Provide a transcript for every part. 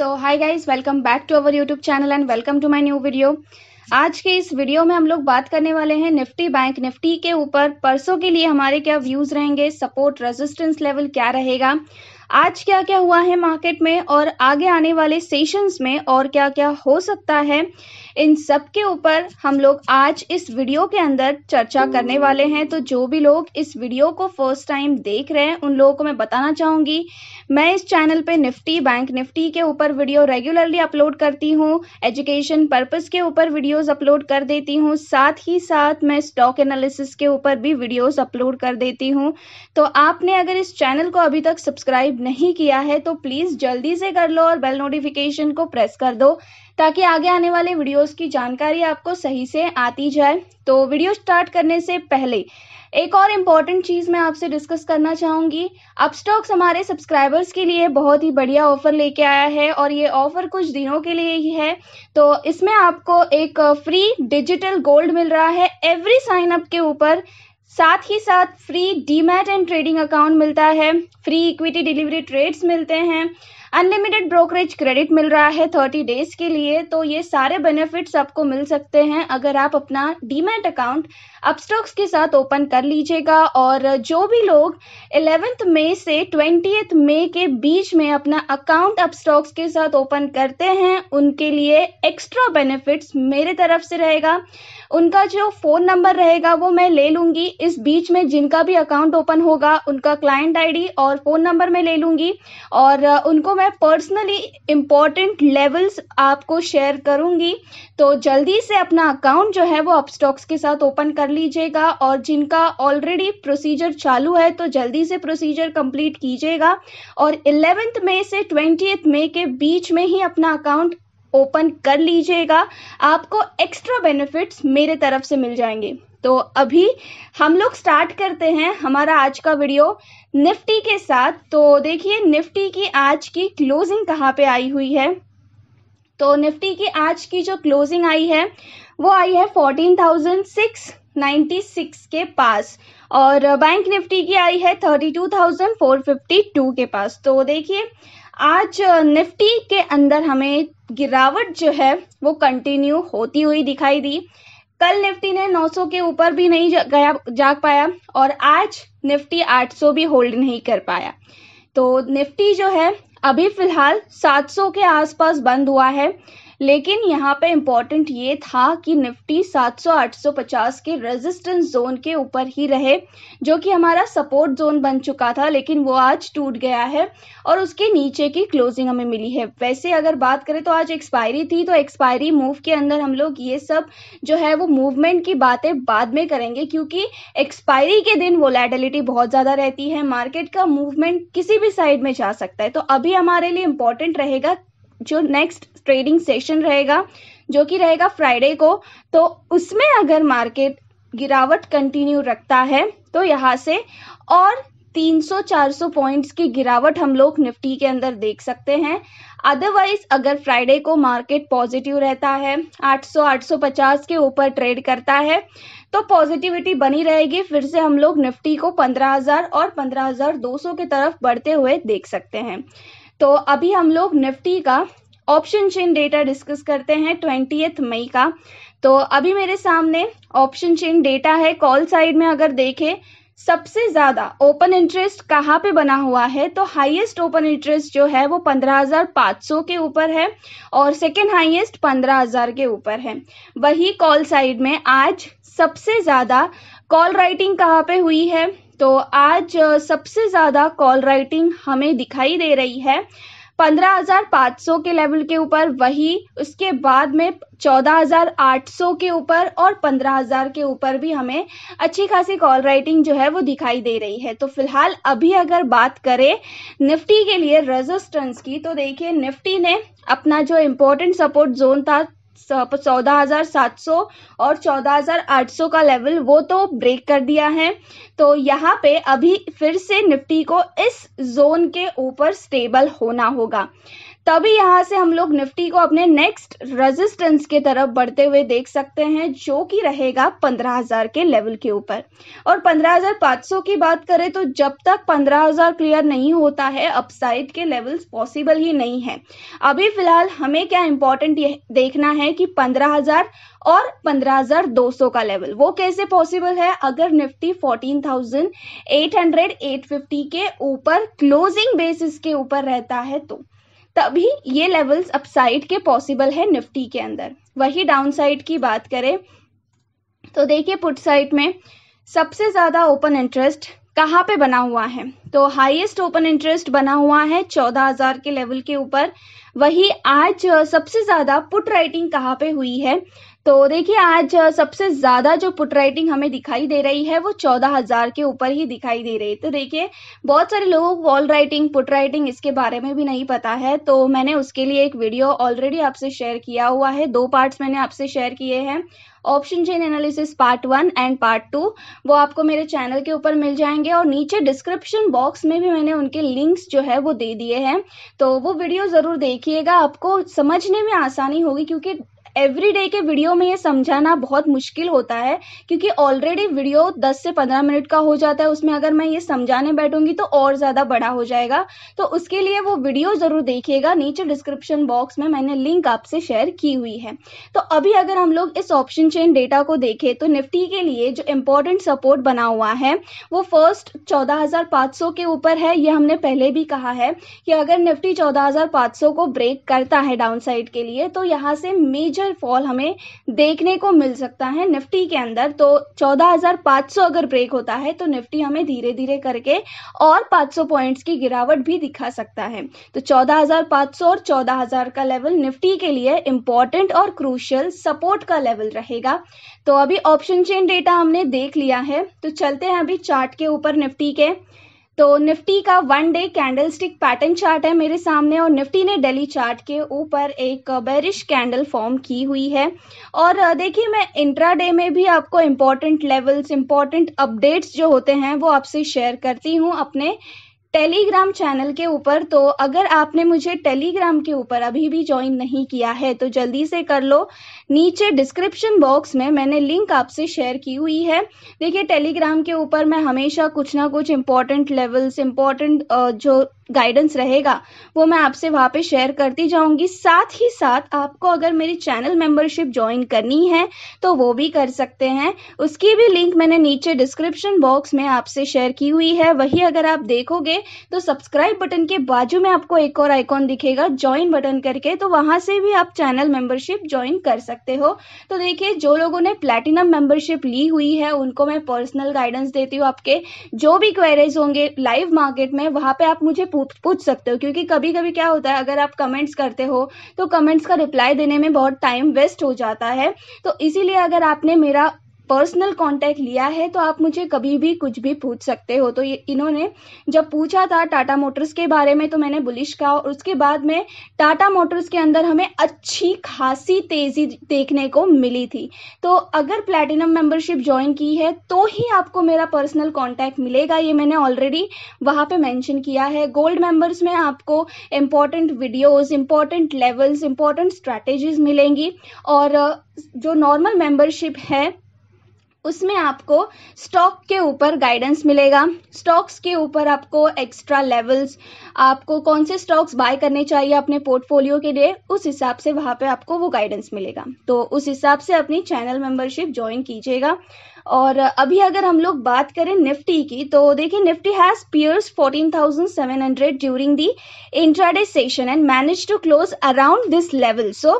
so hi guys welcome back to our YouTube channel and welcome to my new video आज के इस video में हम लोग बात करने वाले हैं निफ्टी बैंक निफ्टी के ऊपर परसों के लिए हमारे क्या व्यूज रहेंगे सपोर्ट रेजिस्टेंस लेवल क्या रहेगा आज क्या क्या हुआ है मार्केट में और आगे आने वाले सेशंस में और क्या क्या हो सकता है इन सब के ऊपर हम लोग आज इस वीडियो के अंदर चर्चा करने वाले हैं तो जो भी लोग इस वीडियो को फर्स्ट टाइम देख रहे हैं उन लोगों को मैं बताना चाहूँगी मैं इस चैनल पे निफ्टी बैंक निफ्टी के ऊपर वीडियो रेगुलरली अपलोड करती हूँ एजुकेशन पर्पज़ के ऊपर वीडियोज़ अपलोड कर देती हूँ साथ ही साथ मैं स्टॉक एनालिसिस के ऊपर भी वीडियोज़ अपलोड कर देती हूँ तो आपने अगर इस चैनल को अभी तक सब्सक्राइब नहीं किया है तो प्लीज़ जल्दी से कर लो और बेल नोटिफिकेशन को प्रेस कर दो ताकि आगे आने वाले वीडियोस की जानकारी आपको सही से आती जाए तो वीडियो स्टार्ट करने से पहले एक और इम्पॉर्टेंट चीज़ मैं आपसे डिस्कस करना चाहूँगी अपस्टॉक्स हमारे सब्सक्राइबर्स के लिए बहुत ही बढ़िया ऑफ़र लेके आया है और ये ऑफ़र कुछ दिनों के लिए ही है तो इसमें आपको एक फ्री डिजिटल गोल्ड मिल रहा है एवरी साइन अप के ऊपर साथ ही साथ free demat and trading account मिलता है फ्री इक्विटी डिलीवरी ट्रेड्स मिलते हैं अनलिमिटेड ब्रोकरेज क्रेडिट मिल रहा है थर्टी डेज के लिए तो ये सारे बेनिफिट्स आपको मिल सकते हैं अगर आप अपना डीमेट अकाउंट अपस्टॉक्स के साथ ओपन कर लीजिएगा और जो भी लोग इलेवेंथ मई से ट्वेंटी मई के बीच में अपना अकाउंट अपस्टॉक्स के साथ ओपन करते हैं उनके लिए एक्स्ट्रा बेनिफिट्स मेरे तरफ से रहेगा उनका जो फ़ोन नंबर रहेगा वो मैं ले लूँगी इस बीच में जिनका भी अकाउंट ओपन होगा उनका क्लाइंट आईडी और फ़ोन नंबर मैं ले लूँगी और उनको मैं पर्सनली इम्पॉर्टेंट लेवल्स आपको शेयर करूंगी तो जल्दी से अपना अकाउंट जो है वो अपस्टॉक्स के साथ ओपन कर लीजिएगा और जिनका ऑलरेडी प्रोसीजर चालू है तो जल्दी से प्रोसीजर कंप्लीट कीजिएगा और इलेवेंथ मई से ट्वेंटी मई के बीच में ही अपना अकाउंट ओपन कर लीजिएगा आपको एक्स्ट्रा बेनिफिट्स मेरे तरफ से मिल जाएंगे तो अभी हम लोग स्टार्ट करते हैं हमारा आज का वीडियो निफ्टी के साथ तो देखिए निफ्टी की आज की क्लोजिंग कहाँ पे आई हुई है तो निफ्टी की आज की जो क्लोजिंग आई है वो आई है फोर्टीन थाउजेंड सिक्स सिक्स के पास और बैंक निफ्टी की आई है 32,452 के पास तो देखिए आज निफ्टी के अंदर हमें गिरावट जो है वो कंटिन्यू होती हुई दिखाई दी कल निफ्टी ने 900 के ऊपर भी नहीं गया जाग पाया और आज निफ्टी 800 भी होल्ड नहीं कर पाया तो निफ्टी जो है अभी फिलहाल 700 के आसपास बंद हुआ है लेकिन यहाँ पे इम्पोर्टेंट ये था कि निफ्टी 700-850 के रेजिस्टेंस जोन के ऊपर ही रहे जो कि हमारा सपोर्ट जोन बन चुका था लेकिन वो आज टूट गया है और उसके नीचे की क्लोजिंग हमें मिली है वैसे अगर बात करें तो आज एक्सपायरी थी तो एक्सपायरी मूव के अंदर हम लोग ये सब जो है वो मूवमेंट की बातें बाद में करेंगे क्योंकि एक्सपायरी के दिन वोलेटिलिटी बहुत ज़्यादा रहती है मार्केट का मूवमेंट किसी भी साइड में जा सकता है तो अभी हमारे लिए इम्पोर्टेंट रहेगा जो नेक्स्ट ट्रेडिंग सेशन रहेगा जो कि रहेगा फ्राइडे को तो उसमें अगर मार्केट गिरावट कंटिन्यू रखता है तो यहाँ से और 300-400 पॉइंट्स की गिरावट हम लोग निफ्टी के अंदर देख सकते हैं अदरवाइज अगर फ्राइडे को मार्केट पॉजिटिव रहता है 800-850 के ऊपर ट्रेड करता है तो पॉजिटिविटी बनी रहेगी फिर से हम लोग निफ्टी को 15,000 और 15,200 की तरफ बढ़ते हुए देख सकते हैं तो अभी हम लोग निफ्टी का ऑप्शन चेन डेटा डिस्कस करते हैं ट्वेंटी मई का तो अभी मेरे सामने ऑप्शन चेन डेटा है कॉल साइड में अगर देखें सबसे ज्यादा ओपन इंटरेस्ट कहाँ पे बना हुआ है तो हाईएस्ट ओपन इंटरेस्ट जो है वो 15,500 के ऊपर है और सेकेंड हाईएस्ट 15,000 के ऊपर है वही कॉल साइड में आज सबसे ज्यादा कॉल राइटिंग कहाँ पे हुई है तो आज सबसे ज़्यादा कॉल राइटिंग हमें दिखाई दे रही है पंद्रह हज़ार पाँच सौ के लेवल के ऊपर वही उसके बाद में चौदह हज़ार आठ सौ के ऊपर और पंद्रह हज़ार के ऊपर भी हमें अच्छी खासी कॉल राइटिंग जो है वो दिखाई दे रही है तो फिलहाल अभी अगर बात करें निफ्टी के लिए रेजिस्टेंस की तो देखिए निफ्टी ने अपना जो इम्पोर्टेंट सपोर्ट जोन था चौदह हज़ार सात सौ और चौदह हज़ार आठ सौ का लेवल वो तो ब्रेक कर दिया है तो यहाँ पे अभी फिर से निफ्टी को इस जोन के ऊपर स्टेबल होना होगा तभी यहाँ से हम लोग निफ्टी को अपने नेक्स्ट रेजिस्टेंस के तरफ बढ़ते हुए देख सकते हैं जो कि रहेगा 15,000 के लेवल के ऊपर और 15,500 की बात करें तो जब तक 15,000 क्लियर नहीं होता है अपसाइड के लेवल्स पॉसिबल ही नहीं है अभी फिलहाल हमें क्या इंपॉर्टेंट देखना है कि 15,000 और 15,200 का लेवल वो कैसे पॉसिबल है अगर निफ्टी फोर्टीन 850 के ऊपर क्लोजिंग बेसिस के ऊपर रहता है तो तभी ये लेवल्स अपसाइड के पॉसिबल है निफ्टी के अंदर वही डाउनसाइड की बात करें तो देखिए पुट साइड में सबसे ज़्यादा ओपन इंटरेस्ट कहाँ पे बना हुआ है तो हाईएस्ट ओपन इंटरेस्ट बना हुआ है चौदह हजार के लेवल के ऊपर वही आज सबसे ज़्यादा पुट राइटिंग कहाँ पे हुई है तो देखिए आज सबसे ज़्यादा जो पुट राइटिंग हमें दिखाई दे रही है वो चौदह हज़ार के ऊपर ही दिखाई दे रही है तो देखिए बहुत सारे लोगों को वॉल राइटिंग पुट राइटिंग इसके बारे में भी नहीं पता है तो मैंने उसके लिए एक वीडियो ऑलरेडी आपसे शेयर किया हुआ है दो पार्ट्स मैंने आपसे शेयर किए हैं option chain analysis part one and part two वो आपको मेरे चैनल के ऊपर मिल जाएंगे और नीचे डिस्क्रिप्शन बॉक्स में भी मैंने उनके लिंक्स जो है वो दे दिए हैं तो वो वीडियो ज़रूर देखिएगा आपको समझने में आसानी होगी क्योंकि एवरीडे के वीडियो में ये समझाना बहुत मुश्किल होता है क्योंकि ऑलरेडी वीडियो 10 से 15 मिनट का हो जाता है उसमें अगर मैं ये समझाने बैठूंगी तो और ज़्यादा बड़ा हो जाएगा तो उसके लिए वो वीडियो ज़रूर देखिएगा नीचे डिस्क्रिप्शन बॉक्स में मैंने लिंक आपसे शेयर की हुई है तो अभी अगर हम लोग इस ऑप्शन चेन डेटा को देखें तो निफ्टी के लिए जो इम्पोर्टेंट सपोर्ट बना हुआ है वो फर्स्ट चौदह के ऊपर है ये हमने पहले भी कहा है कि अगर निफ्टी चौदह को ब्रेक करता है डाउन के लिए तो यहाँ से मेजर मेजर फॉल हमें देखने को मिल सकता है निफ्टी के अंदर तो 14,500 अगर ब्रेक होता है तो निफ्टी हमें धीरे धीरे करके और 500 पॉइंट्स की गिरावट भी दिखा सकता है तो 14,500 और 14,000 का लेवल निफ्टी के लिए इम्पॉर्टेंट और क्रूशियल सपोर्ट का लेवल रहेगा तो अभी ऑप्शन चेन डेटा हमने देख लिया है तो चलते हैं अभी चार्ट के ऊपर निफ्टी के तो निफ्टी का one day candlestick pattern chart है मेरे सामने और निफ्टी ने डेली चार्ट के ऊपर एक बेरिश कैंडल फॉर्म की हुई है और देखिए मैं इंट्रा डे में भी आपको इम्पोर्टेंट लेवल्स इम्पोर्टेंट अपडेट्स जो होते हैं वो आपसे शेयर करती हूँ अपने टेलीग्राम चैनल के ऊपर तो अगर आपने मुझे टेलीग्राम के ऊपर अभी भी ज्वाइन नहीं किया है तो जल्दी से कर लो नीचे डिस्क्रिप्शन बॉक्स में मैंने लिंक आपसे शेयर की हुई है देखिए टेलीग्राम के ऊपर मैं हमेशा कुछ ना कुछ इम्पॉर्टेंट लेवल्स इम्पोर्टेंट जो गाइडेंस रहेगा वो मैं आपसे वहाँ पे शेयर करती जाऊँगी साथ ही साथ आपको अगर मेरी चैनल मेंबरशिप ज्वाइन करनी है तो वो भी कर सकते हैं उसकी भी लिंक मैंने नीचे डिस्क्रिप्शन बॉक्स में आपसे शेयर की हुई है वही अगर आप देखोगे तो सब्सक्राइब बटन के बाजू में आपको एक और आइकॉन दिखेगा ज्वाइन बटन करके तो वहाँ से भी आप चैनल मेंबरशिप ज्वाइन कर सकते हो तो देखिए जो लोगों ने प्लेटिनम मेंबरशिप ली हुई है उनको मैं पर्सनल गाइडेंस देती हूँ आपके जो भी क्वेरीज होंगे लाइव मार्केट में वहाँ पे आप मुझे पूछ पूछ सकते हो क्योंकि कभी कभी क्या होता है अगर आप कमेंट्स करते हो तो कमेंट्स का रिप्लाई देने में बहुत टाइम वेस्ट हो जाता है तो इसीलिए अगर आपने मेरा पर्सनल कांटेक्ट लिया है तो आप मुझे कभी भी कुछ भी पूछ सकते हो तो ये इन्होंने जब पूछा था टाटा मोटर्स के बारे में तो मैंने बुलिश कहा और उसके बाद में टाटा मोटर्स के अंदर हमें अच्छी खासी तेज़ी देखने को मिली थी तो अगर प्लेटिनम मेंबरशिप ज्वाइन की है तो ही आपको मेरा पर्सनल कॉन्टैक्ट मिलेगा ये मैंने ऑलरेडी वहाँ पर मैंशन किया है गोल्ड मेंबर्स में आपको important videos important levels important strategies मिलेंगी और जो नॉर्मल मेंबरशिप है उसमें आपको स्टॉक के ऊपर गाइडेंस मिलेगा स्टॉक्स के ऊपर आपको एक्स्ट्रा लेवल्स आपको कौन से स्टॉक्स बाय करने चाहिए अपने पोर्टफोलियो के लिए उस हिसाब से वहाँ पे आपको वो गाइडेंस मिलेगा तो उस हिसाब से अपनी चैनल मेंबरशिप ज्वाइन कीजिएगा और अभी अगर हम लोग बात करें निफ्टी की तो देखिए Nifty has pierce 14,700 during the intraday session and manage to close around this level so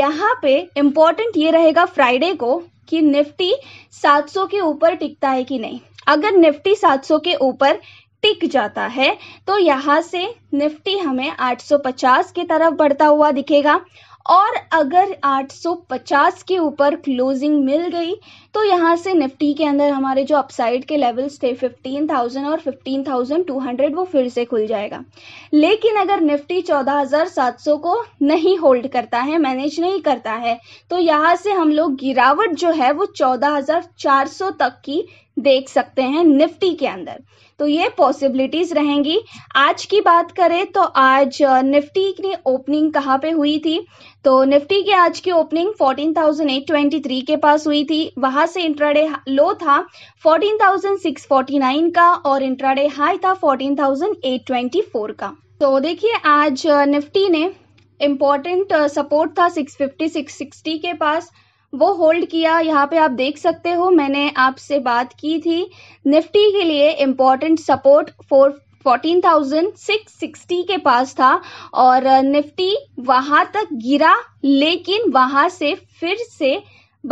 यहाँ पे इम्पोर्टेंट ये रहेगा फ्राइडे को कि निफ्टी 700 के ऊपर टिकता है कि नहीं अगर निफ्टी 700 के ऊपर टिक जाता है तो यहाँ से निफ्टी हमें 850 की तरफ बढ़ता हुआ दिखेगा और अगर 850 के ऊपर क्लोजिंग मिल गई तो यहाँ से निफ्टी के अंदर हमारे जो अपसाइड के लेवल्स थे 15,000 और 15,200 वो फिर से खुल जाएगा लेकिन अगर निफ्टी 14,700 को नहीं होल्ड करता है मैनेज नहीं करता है तो यहाँ से हम लोग गिरावट जो है वो 14,400 तक की देख सकते हैं निफ्टी के अंदर तो ये पॉसिबिलिटीज रहेंगी आज की बात करें तो आज निफ्टी की ओपनिंग कहाँ पे हुई थी तो निफ्टी की आज की ओपनिंग 14,823 के पास हुई थी वहां से इंट्राडे लो था 14,649 का और इंट्राडे हाई था 14,824 का तो देखिए आज निफ्टी ने इम्पोर्टेंट सपोर्ट था 650 660 के पास वो होल्ड किया यहाँ पे आप देख सकते हो मैंने आपसे बात की थी निफ्टी के लिए इम्पोर्टेंट सपोर्ट फोर 14,660 के पास था और निफ्टी वहां तक गिरा लेकिन वहां से फिर से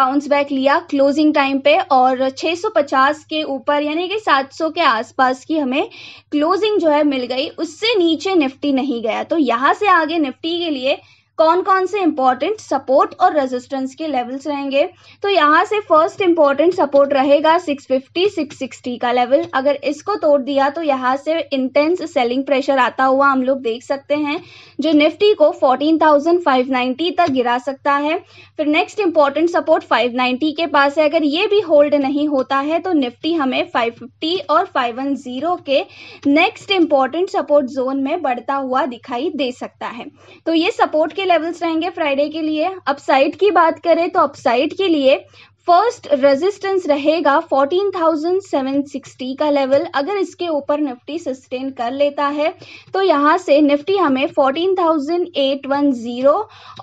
बाउंस बैक लिया क्लोजिंग टाइम पे और 650 के ऊपर यानी कि 700 के आसपास की हमें क्लोजिंग जो है मिल गई उससे नीचे निफ्टी नहीं गया तो यहाँ से आगे निफ्टी के लिए कौन कौन से इंपॉर्टेंट सपोर्ट और रेजिस्टेंस के लेवल्स रहेंगे तो यहाँ से फर्स्ट इंपॉर्टेंट सपोर्ट रहेगा 650 660 का लेवल अगर इसको तोड़ दिया तो यहाँ से इंटेंस सेलिंग प्रेशर आता हुआ हम लोग देख सकते हैं जो निफ्टी को 14,590 तक गिरा सकता है फिर नेक्स्ट इंपॉर्टेंट सपोर्ट 590 के पास है अगर ये भी होल्ड नहीं होता है तो निफ्टी हमें 550 और 510 के नेक्स्ट इंपॉर्टेंट सपोर्ट जोन में बढ़ता हुआ दिखाई दे सकता है तो ये सपोर्ट के लेवल्स रहेंगे फ्राइडे के लिए अपसाइड की बात करें तो अपसाइड के लिए फर्स्ट रेजिस्टेंस रहेगा 14,760 का लेवल अगर इसके ऊपर निफ्टी सस्टेन कर लेता है तो यहाँ से निफ्टी हमें 14,810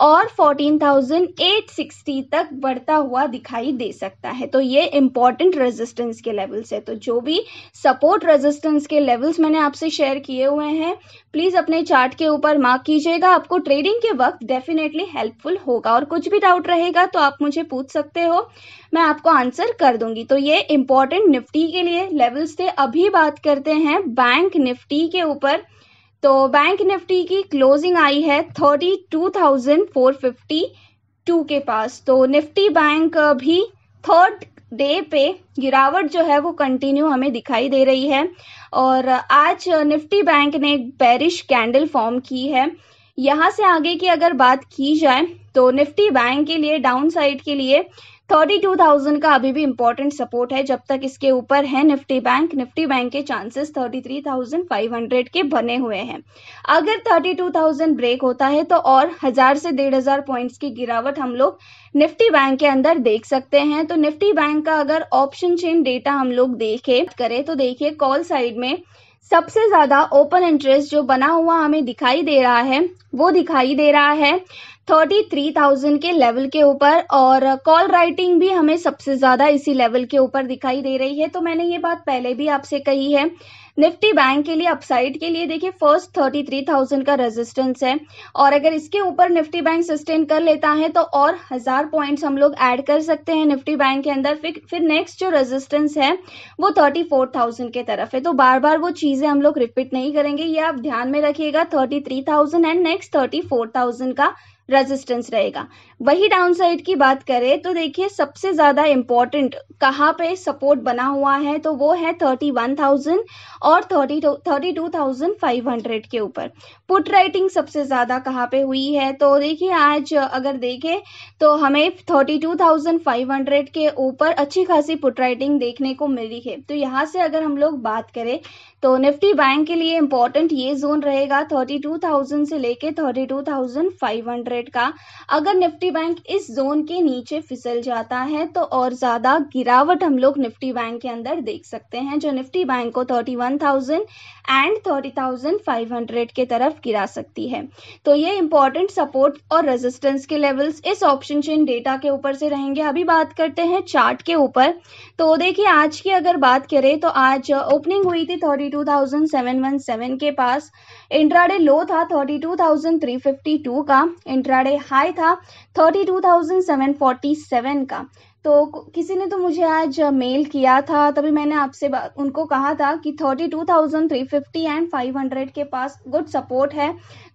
और 14,860 तक बढ़ता हुआ दिखाई दे सकता है तो ये इंपॉर्टेंट रेजिस्टेंस के लेवल्स है तो जो भी सपोर्ट रेजिस्टेंस के लेवल्स मैंने आपसे शेयर किए हुए हैं प्लीज अपने चार्ट के ऊपर मार्क कीजिएगा आपको ट्रेडिंग के वक्त डेफिनेटली हेल्पफुल होगा और कुछ भी डाउट रहेगा तो आप मुझे पूछ सकते हो मैं आपको आंसर कर दूंगी तो ये इंपॉर्टेंट निफ्टी के लिए लेवल्स थे अभी बात करते हैं बैंक निफ्टी के ऊपर तो बैंक निफ्टी की क्लोजिंग आई है thirty two thousand four fifty two के पास तो निफ्टी बैंक भी थर्ड डे पे गिरावट जो है वो कंटिन्यू हमें दिखाई दे रही है और आज निफ्टी बैंक ने एक बैरिश कैंडल फॉर्म की है यहाँ से आगे की अगर बात की जाए तो निफ्टी बैंक के लिए डाउन साइड के लिए 32,000 का अभी भी इम्पोर्टेंट सपोर्ट है जब तक इसके ऊपर है निफ्टी बैंक निफ्टी बैंक के चांसेस 33,500 के बने हुए हैं अगर 32,000 ब्रेक होता है तो और हजार से डेढ़ हजार पॉइंट्स की गिरावट हम लोग निफ्टी बैंक के अंदर देख सकते हैं तो निफ्टी बैंक का अगर ऑप्शन चेन डेटा हम लोग देखे करें तो देखिए कॉल साइड में सबसे ज्यादा ओपन इंटरेस्ट जो बना हुआ हमें दिखाई दे रहा है वो दिखाई दे रहा है थर्टी थ्री थाउजेंड के लेवल के ऊपर और कॉल राइटिंग भी हमें सबसे ज़्यादा इसी लेवल के ऊपर दिखाई दे रही है तो मैंने ये बात पहले भी आपसे कही है निफ्टी बैंक के लिए अपसाइड के लिए देखिए फर्स्ट थर्टी थ्री थाउजेंड का रेजिस्टेंस है और अगर इसके ऊपर निफ्टी बैंक सस्टेन कर लेता है तो और हजार पॉइंट्स हम लोग ऐड कर सकते हैं निफ्टी बैंक के अंदर फिर फिर नेक्स्ट जो रेजिस्टेंस है वो थर्टी फोर थाउजेंड के तरफ है तो बार बार वो चीज़ें हम लोग रिपीट नहीं करेंगे ये आप ध्यान में रखिएगा thirty three thousand and next thirty four thousand का रेजिस्टेंस रहेगा वही डाउन साइड की बात करें तो देखिए सबसे ज़्यादा इम्पोर्टेंट कहाँ पे सपोर्ट बना हुआ है तो वो है थर्टी वन थाउजेंड और thirty thirty two thousand five hundred के ऊपर पुट राइटिंग सबसे ज़्यादा कहाँ पे हुई है तो देखिए आज अगर देखें तो हमें thirty two thousand five hundred के ऊपर अच्छी खासी पुट राइटिंग देखने को मिली है तो यहाँ से अगर हम लोग बात करें तो निफ्टी बैंक के लिए इंपॉर्टेंट ये जोन रहेगा 32,000 से लेके 32,500 का अगर निफ्टी बैंक इस जोन के नीचे फिसल जाता है तो और ज़्यादा गिरावट हम लोग निफ्टी बैंक के अंदर देख सकते हैं जो निफ्टी बैंक को 31,000 एंड 30,500 के तरफ गिरा सकती है तो ये इंपॉर्टेंट सपोर्ट और रेजिस्टेंस के लेवल्स इस ऑप्शन चेन डेटा के ऊपर से रहेंगे अभी बात करते हैं चार्ट के ऊपर तो देखिए आज की अगर बात करें तो आज ओपनिंग हुई थी थर्टी 32,717 के पास इंट्राडे लो था 32,352 का इंट्राडे हाई था 32,747 का तो किसी ने तो मुझे आज मेल किया था तभी मैंने आपसे उनको कहा था कि 32,350 एंड 500 के पास गुड सपोर्ट है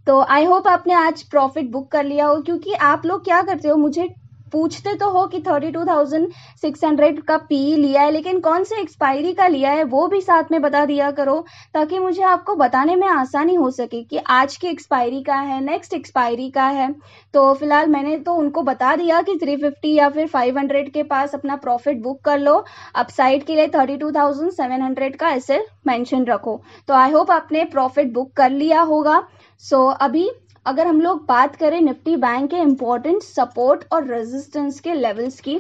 तो आई होप आपने आज प्रॉफिट बुक कर लिया हो क्योंकि आप लोग क्या करते हो मुझे पूछते तो हो कि thirty two thousand six hundred का पी लिया है लेकिन कौन से एक्सपायरी का लिया है वो भी साथ में बता दिया करो ताकि मुझे आपको बताने में आसानी हो सके कि आज की एक्सपायरी का है नेक्स्ट एक्सपायरी का है तो फिलहाल मैंने तो उनको बता दिया कि थ्री फिफ्टी या फिर फाइव हंड्रेड के पास अपना प्रॉफिट बुक कर लो अपसाइड के लिए thirty two thousand seven hundred का ऐसे मैंशन रखो तो आई होप आपने प्रॉफिट बुक कर लिया होगा सो so, अभी अगर हम लोग बात करें निफ्टी बैंक के इम्पोर्टेंट सपोर्ट और रेजिस्टेंस के लेवल्स की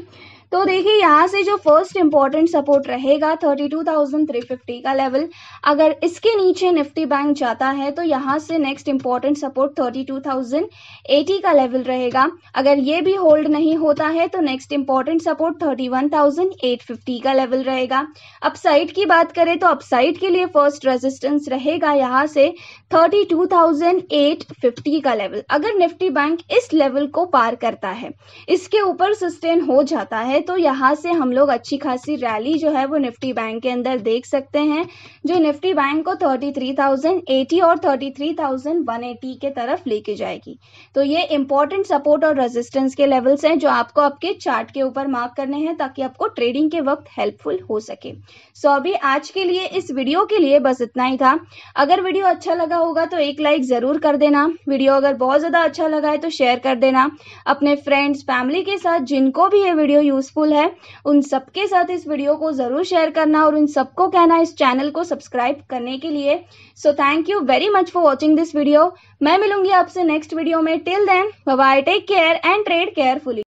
तो देखिए यहाँ से जो फर्स्ट इंपॉर्टेंट सपोर्ट रहेगा 32,350 का लेवल अगर इसके नीचे निफ्टी बैंक जाता है तो यहाँ से नेक्स्ट इंपॉर्टेंट सपोर्ट 32,080 का लेवल रहेगा अगर ये भी होल्ड नहीं होता है तो नेक्स्ट इंपॉर्टेंट सपोर्ट 31,850 का लेवल रहेगा साइड की बात करें तो अपसाइड के लिए फर्स्ट रेजिस्टेंस रहेगा यहाँ से फिफ्टी का लेवल अगर निफ्टी बैंक इस लेवल को पार करता है इसके ऊपर सस्टेन हो जाता है है तो यहाँ से हम लोग अच्छी खासी रैली जो है वो निफ्टी बैंक के अंदर देख सकते हैं जो निफ्टी बैंक को 33,080 और 33,180 के तरफ लेके जाएगी तो ये इंपॉर्टेंट सपोर्ट और रेजिस्टेंस के लेवल्स हैं जो आपको आपके चार्ट के ऊपर मार्क करने हैं ताकि आपको ट्रेडिंग के वक्त हेल्पफुल हो सके सो अभी आज के लिए इस वीडियो के लिए बस इतना ही था अगर वीडियो अच्छा लगा होगा तो एक लाइक ज़रूर कर देना वीडियो अगर बहुत ज़्यादा अच्छा लगा है तो शेयर कर देना अपने फ्रेंड्स फैमिली के साथ जिनको भी ये वीडियो यूज यूज़फुल है उन सबके साथ इस वीडियो को ज़रूर शेयर करना और उन सबको कहना इस चैनल को सब्सक्राइब करने के लिए so thank you very much for watching this video मैं मिलूंगी आपसे नेक्स्ट वीडियो में till then bye take care and trade carefully